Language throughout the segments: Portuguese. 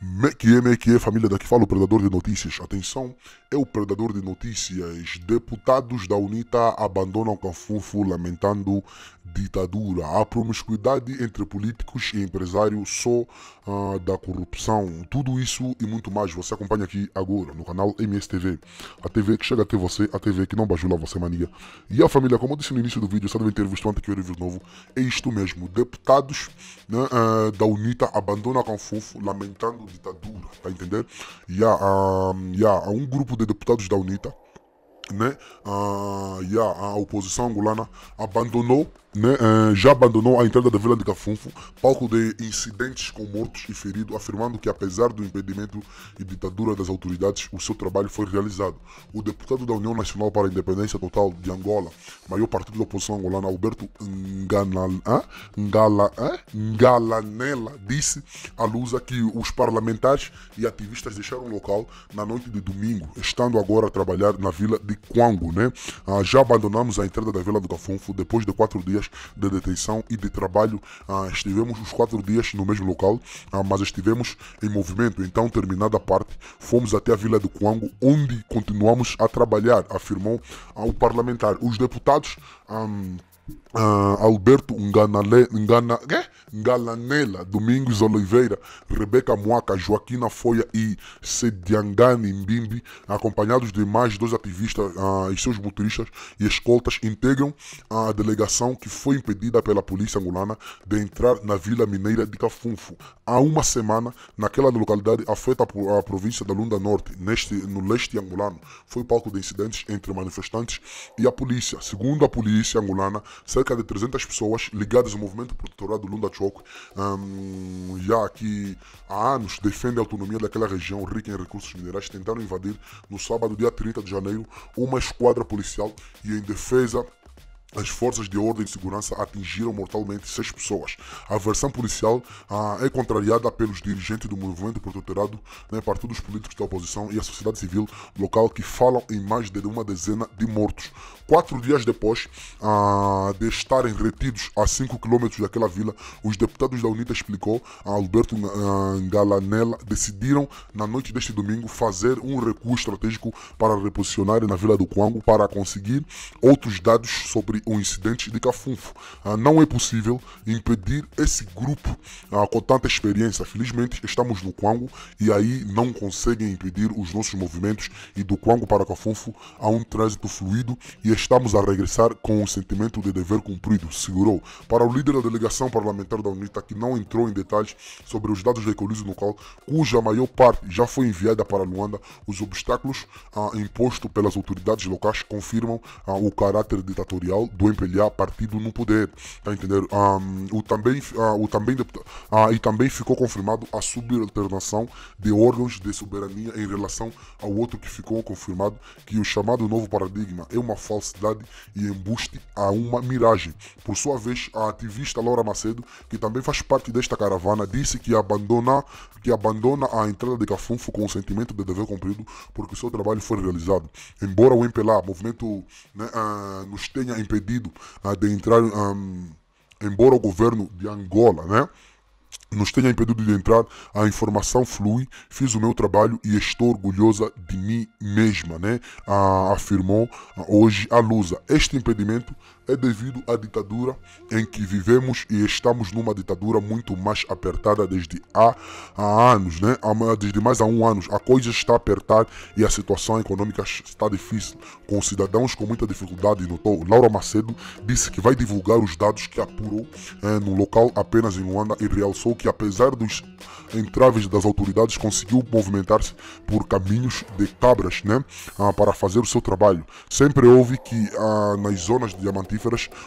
Mekie, Mekie, família, daqui fala o predador de notícias. Atenção, é o predador de notícias. Deputados da UNITA abandonam Cafufo lamentando ditadura, a promiscuidade entre políticos e empresários só ah, da corrupção. Tudo isso e muito mais você acompanha aqui agora no canal MSTV, a TV que chega até você, a TV que não bajula você mania. E a família, como eu disse no início do vídeo, você deve ter visto antes que eu review novo, é isto mesmo, deputados né, ah, da UNITA abandonam fofo lamentando ditadura, tá entendendo? E há, ah, e há um grupo de deputados da UNITA né, a, a, a oposição angolana abandonou, né, eh, já abandonou a entrada da Vila de Cafunfo, palco de incidentes com mortos e feridos, afirmando que apesar do impedimento e ditadura das autoridades, o seu trabalho foi realizado. O deputado da União Nacional para a Independência Total de Angola, maior partido da oposição angolana, Alberto Ngalanela, disse à Lusa que os parlamentares e ativistas deixaram o local na noite de domingo, estando agora a trabalhar na Vila de Quango, né? Ah, já abandonamos a entrada da Vila do Cafunfo depois de quatro dias de detenção e de trabalho. Ah, estivemos os quatro dias no mesmo local, ah, mas estivemos em movimento. Então, terminada a parte, fomos até a Vila do Quango, onde continuamos a trabalhar, afirmou o parlamentar. Os deputados. Ah, Uh, Alberto Nganale, Ngalanela, Domingos Oliveira, Rebeca Moaca, Joaquina Foia e Sediangani Mbimbi, acompanhados de mais dois ativistas uh, e seus motoristas e escoltas, integram a delegação que foi impedida pela polícia angolana de entrar na Vila Mineira de Cafunfo. Há uma semana, naquela localidade afeta a província da Lunda Norte, neste, no leste angolano, foi palco de incidentes entre manifestantes e a polícia. Segundo a polícia angolana, cerca de 300 pessoas ligadas ao movimento protetorado do Lunda Choco, um, já que há anos defende a autonomia daquela região rica em recursos minerais, tentaram invadir no sábado, dia 30 de janeiro, uma esquadra policial e em defesa as forças de ordem e segurança atingiram mortalmente seis pessoas. A versão policial ah, é contrariada pelos dirigentes do movimento protetorado, né, partidos políticos da oposição e a sociedade civil local, que falam em mais de uma dezena de mortos. Quatro dias depois ah, de estarem retidos a 5 km daquela vila, os deputados da UNITA explicou, ah, Alberto ah, Galanella, decidiram, na noite deste domingo, fazer um recuo estratégico para reposicionar na Vila do Quango para conseguir outros dados sobre um incidente de cafunfo. Ah, não é possível impedir esse grupo ah, com tanta experiência. Felizmente, estamos no Quango e aí não conseguem impedir os nossos movimentos. E do Quango para Cafunfo há um trânsito fluido e estamos a regressar com o sentimento de dever cumprido, segurou. Para o líder da delegação parlamentar da UNITA, que não entrou em detalhes sobre os dados recolhidos no qual cuja maior parte já foi enviada para Luanda, os obstáculos ah, impostos pelas autoridades locais confirmam ah, o caráter ditatorial do MPLA, partido no poder, tá entendendo? Um, o também, uh, o também uh, e também ficou confirmado a subalternação de órgãos de soberania em relação ao outro que ficou confirmado que o chamado novo paradigma é uma falsidade e embuste a uma miragem. Por sua vez, a ativista Laura Macedo, que também faz parte desta caravana, disse que abandona, que abandona a entrada de Cafunfo com o sentimento de dever cumprido porque o seu trabalho foi realizado. Embora o MPLA, movimento né, uh, nos tenha impedido impedido de entrar, um, embora o governo de Angola, né? nos tenha impedido de entrar, a informação flui, fiz o meu trabalho e estou orgulhosa de mim mesma, né? Ah, afirmou hoje a Lusa. Este impedimento é devido à ditadura em que vivemos e estamos numa ditadura muito mais apertada desde há, há anos, né? desde mais há um ano. A coisa está apertada e a situação econômica está difícil, com cidadãos com muita dificuldade. Notou? Laura Macedo disse que vai divulgar os dados que apurou é, no local apenas em Luanda e realçou que, apesar dos entraves das autoridades, conseguiu movimentar-se por caminhos de cabras né? Ah, para fazer o seu trabalho. Sempre houve que ah, nas zonas de diamantina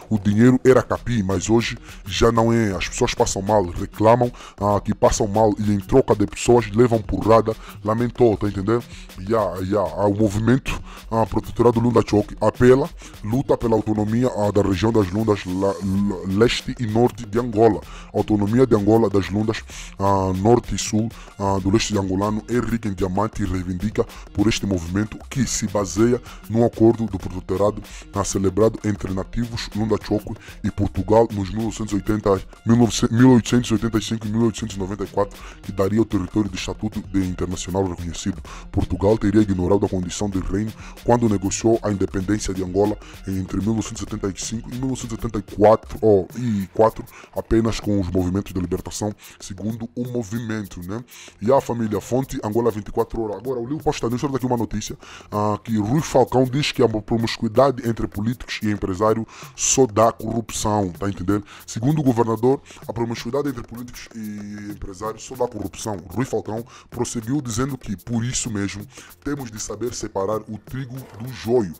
o dinheiro era capim, mas hoje já não é. As pessoas passam mal, reclamam ah, que passam mal e em troca de pessoas levam porrada. Lamentou, tá entendendo? Yeah, yeah. O movimento ah, protetorado Lunda Choque apela, luta pela autonomia ah, da região das Lundas la, la, leste e norte de Angola. Autonomia de Angola das Lundas ah, norte e sul ah, do leste de angolano é rica em diamante e reivindica por este movimento que se baseia no acordo do protetorado ah, celebrado entre nativos relativos Lunda Choco e Portugal nos 1980, 1885 e 1894, que daria o território de Estatuto de Internacional reconhecido. Portugal teria ignorado a condição de reino quando negociou a independência de Angola entre 1975 e 1974 oh, e quatro apenas com os movimentos de libertação, segundo o movimento. Né? E a família Fonte, Angola 24 horas. Agora, o Lio Costa News aqui uma notícia ah, que Rui Falcão diz que a promiscuidade entre políticos e empresário só dá corrupção, tá entendendo? Segundo o governador, a promiscuidade entre políticos e empresários só dá corrupção. Rui Falcão prosseguiu dizendo que, por isso mesmo, temos de saber separar o trigo do joio.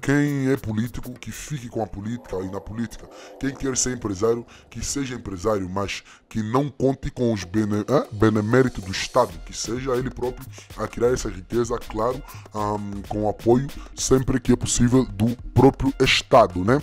Quem é político, que fique com a política e na política. Quem quer ser empresário, que seja empresário, mas que não conte com os bene, ah, do Estado, que seja ele próprio a criar essa riqueza, claro, um, com apoio sempre que é possível do próprio Estado, né?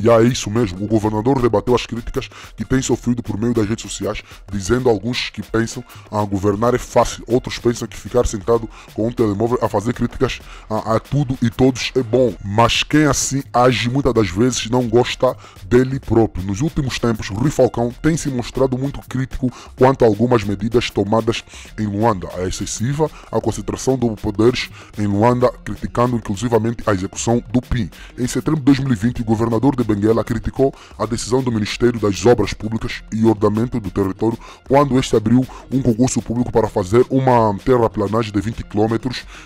E é isso mesmo, o governador rebateu as críticas que tem sofrido por meio das redes sociais, dizendo a alguns que pensam a ah, governar é fácil, outros pensam que ficar sentado com um telemóvel a fazer críticas a, ah, a é tudo e todos é bom. Mas quem assim age muitas das vezes não gosta dele próprio. Nos últimos tempos, Rui Falcão tem se mostrado muito crítico quanto a algumas medidas tomadas em Luanda, a excessiva a concentração do poderes em Luanda, criticando inclusivamente a execução do PIN. Em setembro de 2020, o governador de Benguela criticou a decisão do Ministério das Obras Públicas e Ordenamento do Território quando este abriu um concurso público para fazer uma terraplanagem de 20 km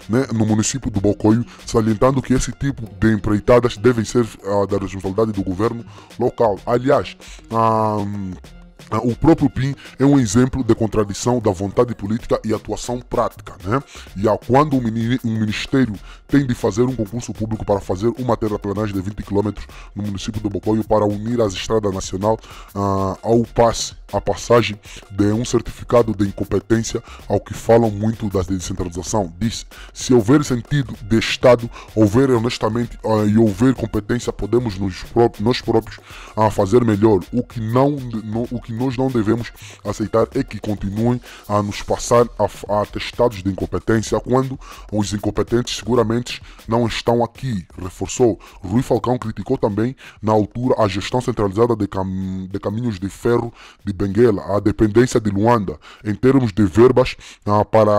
né, no município do Bocoio, salientando que esse tipo de empreitadas devem ser uh, da responsabilidade do governo local. Aliás, a ah, ah, o próprio PIN é um exemplo de contradição da vontade política e atuação prática. Né? E há quando um ministério tem de fazer um concurso público para fazer uma terraplanagem de 20 km no município do Bocóio para unir as estradas nacional uh, ao passe a passagem de um certificado de incompetência ao que falam muito da descentralização. Diz: se houver sentido de Estado, houver honestamente uh, e houver competência, podemos nos próprios, nós próprios uh, fazer melhor. O que, não, no, o que nós não devemos aceitar é que continuem a nos passar a, a atestados de incompetência quando os incompetentes seguramente não estão aqui. Reforçou. Rui Falcão criticou também, na altura, a gestão centralizada de, cam de caminhos de ferro de Benguela, a dependência de Luanda em termos de verbas ah, para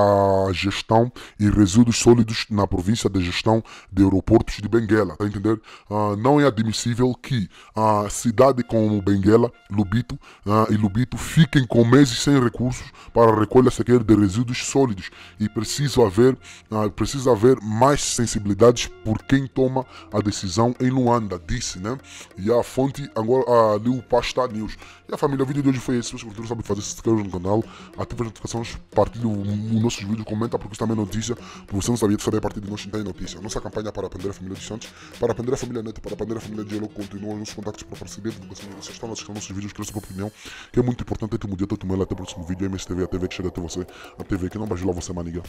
gestão e resíduos sólidos na província de gestão de aeroportos de Benguela. Tá entender? Ah, não é admissível que a cidade como Benguela, Lubito ah, e Lubito fiquem com meses sem recursos para a recolha sequer de resíduos sólidos e precisa haver, ah, precisa haver mais sensibilidades por quem toma a decisão em Luanda, disse, né? E a fonte agora ali o Pasta News. E a família, o vídeo de hoje foi foi é isso. Se você não sabe fazer, se inscreve no canal, ativa as notificações, partilha os nossos vídeos, comenta porque isso também é notícia. Porque você não sabia de saber a partir de nós então tem é notícia. Nossa campanha é para aprender a família de Santos, para aprender a família neta, para aprender a família de diálogo, continua nossos contactos para parceria de educação. Vocês estão assistindo nossos vídeos, cresça a sua opinião, que é muito importante. Até o dia, até o até o próximo vídeo. MSTV, a TV que chega até você, a TV que não vai ajudar você, maniga.